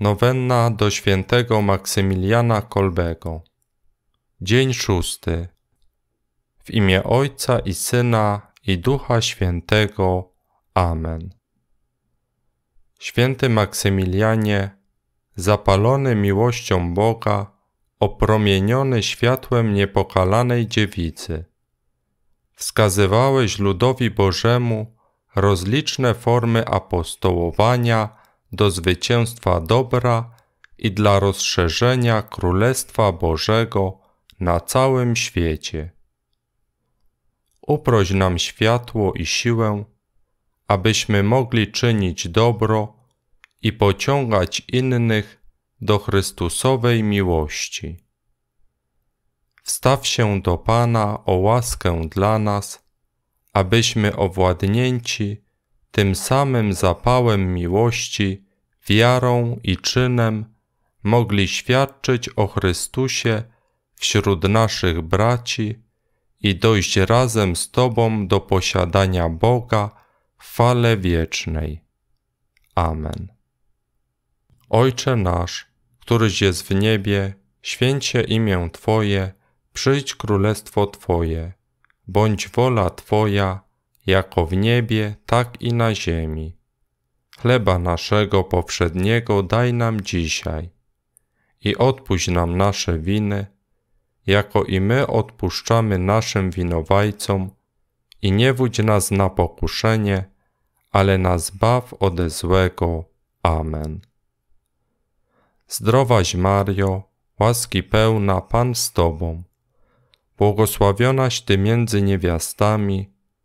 Nowenna do świętego Maksymiliana Kolbego. Dzień szósty. W imię Ojca i Syna i Ducha Świętego. Amen. Święty Maksymilianie, zapalony miłością Boga, opromieniony światłem niepokalanej dziewicy, wskazywałeś ludowi Bożemu rozliczne formy apostołowania do zwycięstwa dobra i dla rozszerzenia Królestwa Bożego na całym świecie. Uproś nam światło i siłę, abyśmy mogli czynić dobro i pociągać innych do Chrystusowej miłości. Wstaw się do Pana o łaskę dla nas, abyśmy owładnięci tym samym zapałem miłości, wiarą i czynem mogli świadczyć o Chrystusie wśród naszych braci i dojść razem z Tobą do posiadania Boga w fale wiecznej. Amen. Ojcze nasz, któryś jest w niebie, święcie imię Twoje, przyjdź królestwo Twoje, bądź wola Twoja, jako w niebie, tak i na ziemi. Chleba naszego powszedniego daj nam dzisiaj i odpuść nam nasze winy, jako i my odpuszczamy naszym winowajcom i nie wódź nas na pokuszenie, ale nas baw ode złego. Amen. Zdrowaś Mario, łaski pełna Pan z Tobą, błogosławionaś Ty między niewiastami,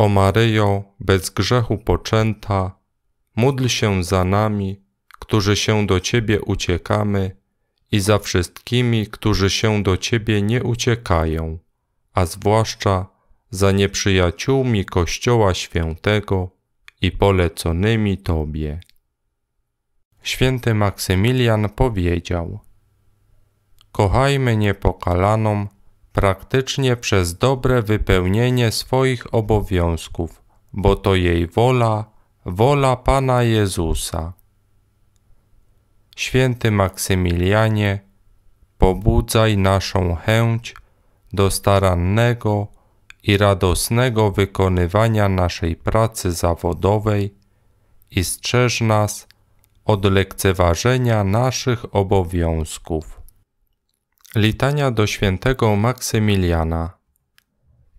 O Maryjo, bez grzechu poczęta, módl się za nami, którzy się do Ciebie uciekamy i za wszystkimi, którzy się do Ciebie nie uciekają, a zwłaszcza za nieprzyjaciółmi Kościoła Świętego i poleconymi Tobie. Święty Maksymilian powiedział: Kochajmy niepokalaną, praktycznie przez dobre wypełnienie swoich obowiązków, bo to jej wola, wola Pana Jezusa. Święty Maksymilianie, pobudzaj naszą chęć do starannego i radosnego wykonywania naszej pracy zawodowej i strzeż nas od lekceważenia naszych obowiązków. Litania do świętego Maksymiliana.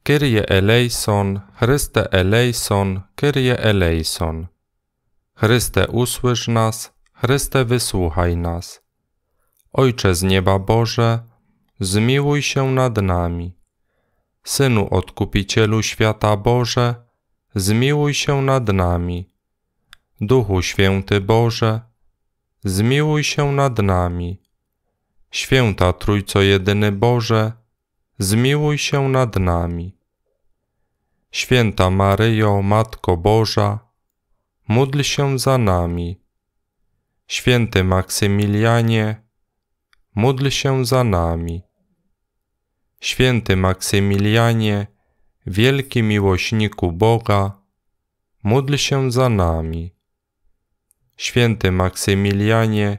Kyrie eleison, Chryste eleison, Kyrie eleison. Chryste usłysz nas, Chryste wysłuchaj nas. Ojcze z nieba Boże, zmiłuj się nad nami. Synu Odkupicielu świata Boże, zmiłuj się nad nami. Duchu Święty Boże, zmiłuj się nad nami. Święta Trójco Jedyny Boże, zmiłuj się nad nami. Święta Maryjo, Matko Boża, módl się za nami. Święty Maksymilianie, módl się za nami. Święty Maksymilianie, wielki miłośniku Boga, módl się za nami. Święty Maksymilianie,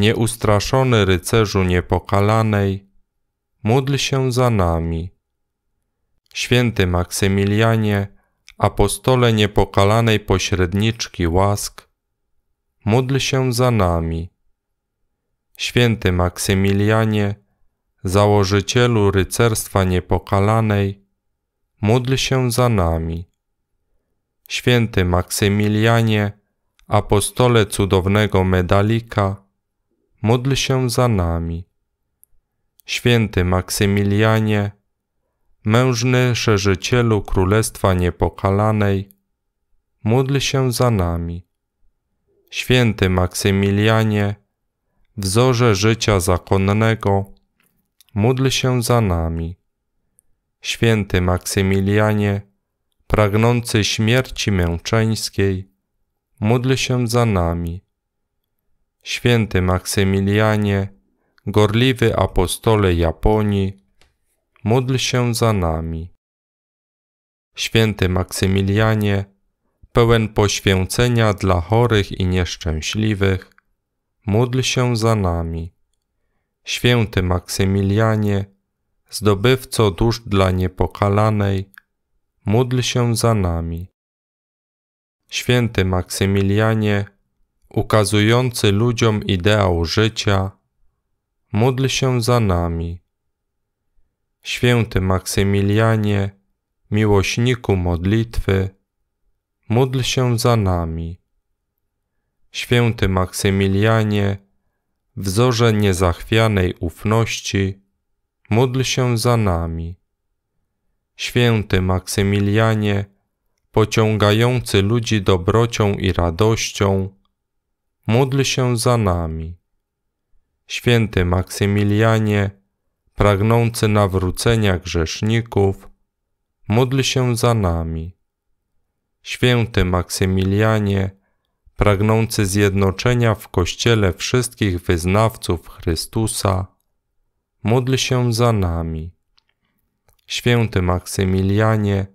Nieustraszony rycerzu niepokalanej, módl się za nami. Święty Maksymilianie, apostole niepokalanej pośredniczki łask, módl się za nami. Święty Maksymilianie, założycielu rycerstwa niepokalanej, módl się za nami. Święty Maksymilianie, apostole cudownego medalika, módl się za nami. Święty Maksymilianie, mężny szerzycielu Królestwa Niepokalanej, módl się za nami. Święty Maksymilianie, wzorze życia zakonnego, módl się za nami. Święty Maksymilianie, pragnący śmierci męczeńskiej, módl się za nami święty Maksymilianie, gorliwy apostole Japonii, módl się za nami. Święty Maksymilianie, pełen poświęcenia dla chorych i nieszczęśliwych, módl się za nami. Święty Maksymilianie, zdobywco dusz dla niepokalanej, módl się za nami. Święty Maksymilianie, ukazujący ludziom ideał życia, módl się za nami. Święty Maksymilianie, miłośniku modlitwy, módl się za nami. Święty Maksymilianie, wzorze niezachwianej ufności, módl się za nami. Święty Maksymilianie, pociągający ludzi dobrocią i radością, módl się za nami. Święty Maksymilianie, pragnący nawrócenia grzeszników, módl się za nami. Święty Maksymilianie, pragnący zjednoczenia w Kościele wszystkich wyznawców Chrystusa, módl się za nami. Święty Maksymilianie,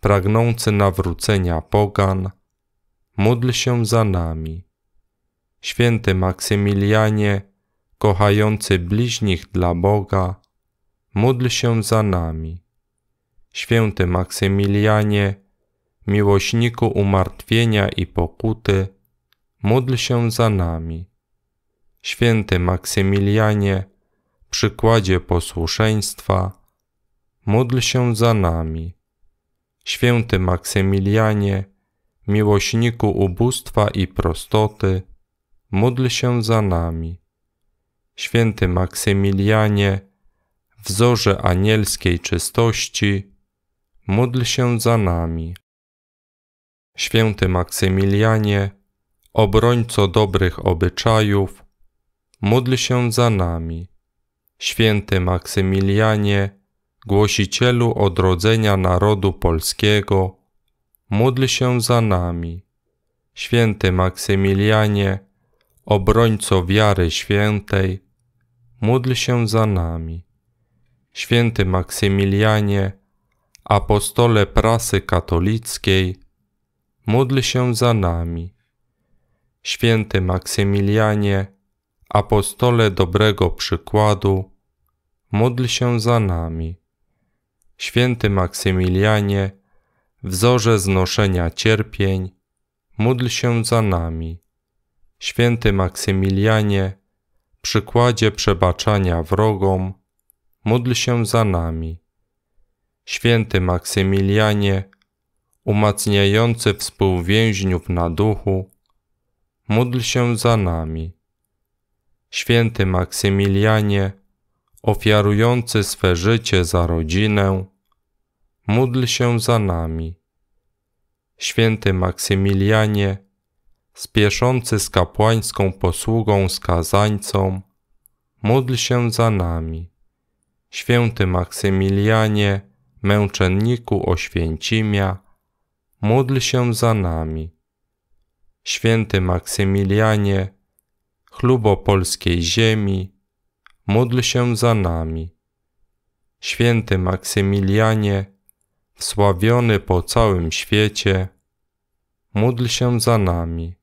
pragnący nawrócenia pogan, módl się za nami. Święty Maksymilianie, kochający bliźnich dla Boga, módl się za nami. Święty Maksymilianie, miłośniku umartwienia i pokuty, módl się za nami. Święty Maksymilianie, przykładzie posłuszeństwa, módl się za nami. Święty Maksymilianie, miłośniku ubóstwa i prostoty, módl się za nami. Święty Maksymilianie, wzorze anielskiej czystości, módl się za nami. Święty Maksymilianie, obrońco dobrych obyczajów, módl się za nami. Święty Maksymilianie, głosicielu odrodzenia narodu polskiego, módl się za nami. Święty Maksymilianie, obrońco wiary świętej, módl się za nami. Święty Maksymilianie, apostole prasy katolickiej, módl się za nami. Święty Maksymilianie, apostole dobrego przykładu, módl się za nami. Święty Maksymilianie, wzorze znoszenia cierpień, módl się za nami święty Maksymilianie, przykładzie przebaczania wrogom, módl się za nami. Święty Maksymilianie, umacniający współwięźniów na duchu, módl się za nami. Święty Maksymilianie, ofiarujący swe życie za rodzinę, módl się za nami. Święty Maksymilianie, spieszący z kapłańską posługą skazańcą, módl się za nami. Święty Maksymilianie, męczenniku Oświęcimia, módl się za nami. Święty Maksymilianie, chlubo polskiej ziemi, módl się za nami. Święty Maksymilianie, wsławiony po całym świecie, módl się za nami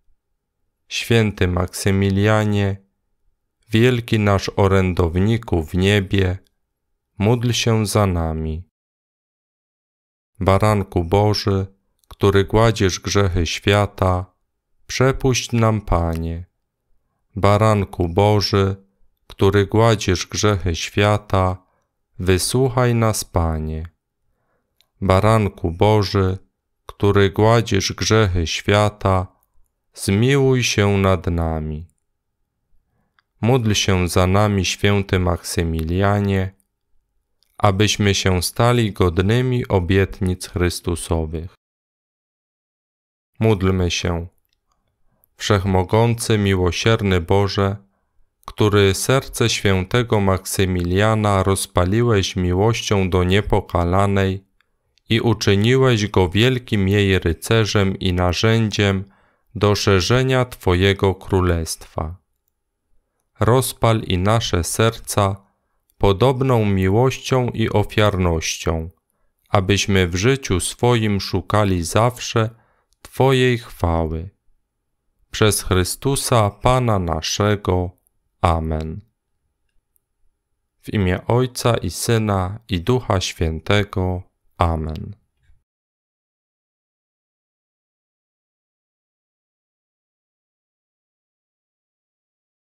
święty Maksymilianie, wielki nasz orędowniku w niebie, módl się za nami. Baranku Boży, który gładzisz grzechy świata, przepuść nam Panie. Baranku Boży, który gładzisz grzechy świata, wysłuchaj nas Panie. Baranku Boży, który gładzisz grzechy świata, zmiłuj się nad nami. Módl się za nami, święty Maksymilianie, abyśmy się stali godnymi obietnic Chrystusowych. Módlmy się. Wszechmogący, miłosierny Boże, który serce świętego Maksymiliana rozpaliłeś miłością do niepokalanej i uczyniłeś go wielkim jej rycerzem i narzędziem, do szerzenia Twojego Królestwa. Rozpal i nasze serca podobną miłością i ofiarnością, abyśmy w życiu swoim szukali zawsze Twojej chwały. Przez Chrystusa Pana naszego. Amen. W imię Ojca i Syna i Ducha Świętego. Amen.